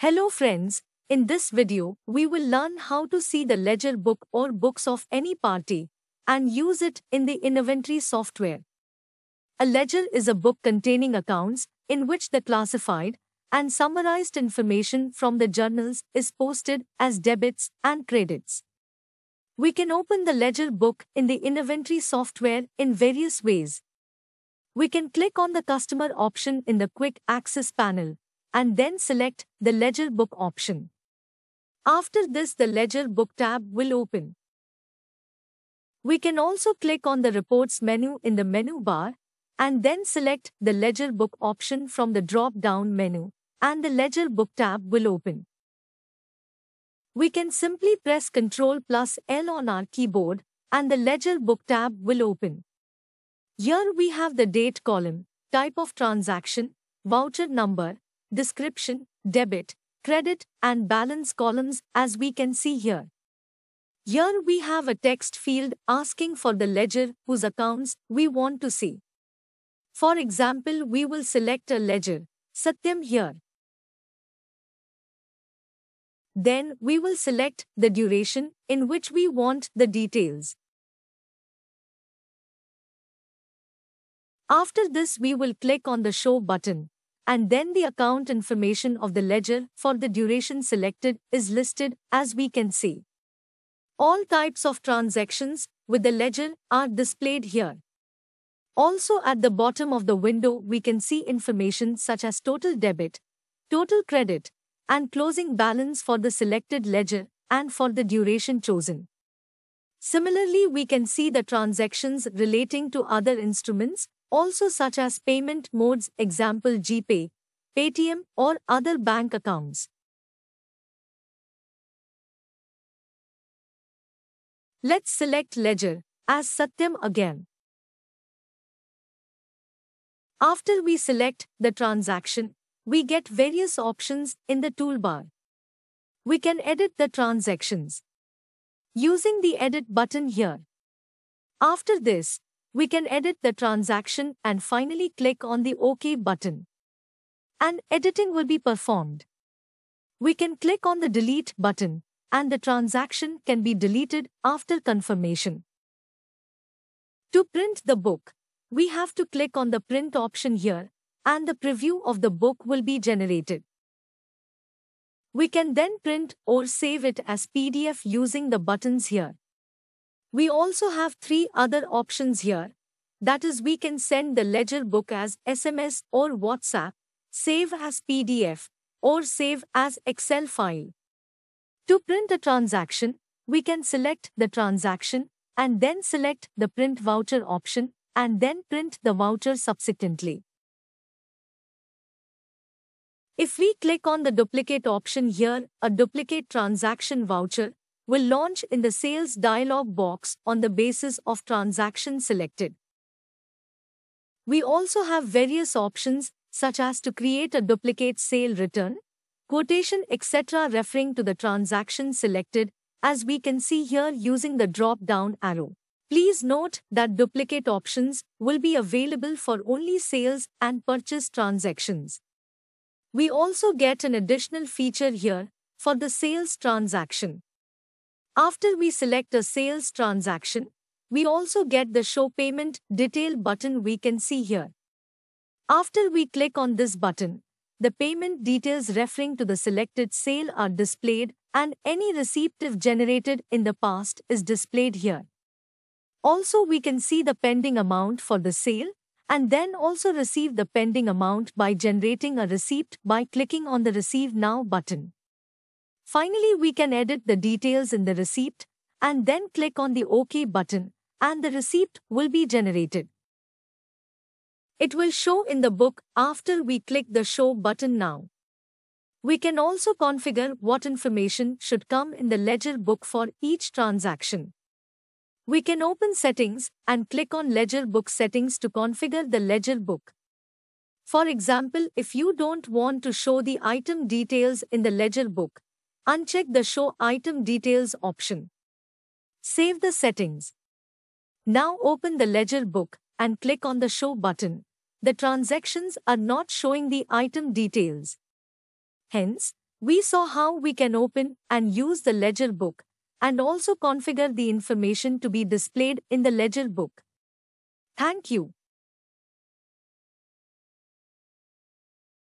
Hello friends, in this video, we will learn how to see the ledger book or books of any party and use it in the inventory software. A ledger is a book containing accounts in which the classified and summarized information from the journals is posted as debits and credits. We can open the ledger book in the inventory software in various ways. We can click on the customer option in the quick access panel and then select the Ledger Book option. After this, the Ledger Book tab will open. We can also click on the Reports menu in the menu bar and then select the Ledger Book option from the drop-down menu and the Ledger Book tab will open. We can simply press Ctrl plus L on our keyboard and the Ledger Book tab will open. Here we have the date column, type of transaction, voucher number, description, debit, credit, and balance columns as we can see here. Here we have a text field asking for the ledger whose accounts we want to see. For example, we will select a ledger, Satyam here. Then we will select the duration in which we want the details. After this we will click on the Show button and then the account information of the ledger for the duration selected is listed as we can see. All types of transactions with the ledger are displayed here. Also at the bottom of the window we can see information such as total debit, total credit, and closing balance for the selected ledger and for the duration chosen. Similarly, we can see the transactions relating to other instruments also such as payment modes example GPay, Paytm or other bank accounts. Let's select Ledger as Satyam again. After we select the transaction, we get various options in the toolbar. We can edit the transactions using the Edit button here. After this, we can edit the transaction and finally click on the OK button. And editing will be performed. We can click on the Delete button and the transaction can be deleted after confirmation. To print the book, we have to click on the print option here and the preview of the book will be generated. We can then print or save it as PDF using the buttons here. We also have three other options here. That is we can send the ledger book as SMS or WhatsApp, save as PDF, or save as Excel file. To print a transaction, we can select the transaction and then select the print voucher option and then print the voucher subsequently. If we click on the duplicate option here, a duplicate transaction voucher will launch in the Sales dialog box on the basis of transaction selected. We also have various options such as to create a duplicate sale return, quotation etc. referring to the transaction selected as we can see here using the drop-down arrow. Please note that duplicate options will be available for only sales and purchase transactions. We also get an additional feature here for the sales transaction. After we select a sales transaction, we also get the Show Payment Detail button we can see here. After we click on this button, the payment details referring to the selected sale are displayed and any receipt if generated in the past is displayed here. Also, we can see the pending amount for the sale and then also receive the pending amount by generating a receipt by clicking on the Receive Now button. Finally, we can edit the details in the receipt and then click on the OK button and the receipt will be generated. It will show in the book after we click the Show button now. We can also configure what information should come in the ledger book for each transaction. We can open Settings and click on Ledger Book Settings to configure the ledger book. For example, if you don't want to show the item details in the ledger book, Uncheck the Show Item Details option. Save the settings. Now open the ledger book and click on the Show button. The transactions are not showing the item details. Hence, we saw how we can open and use the ledger book and also configure the information to be displayed in the ledger book. Thank you.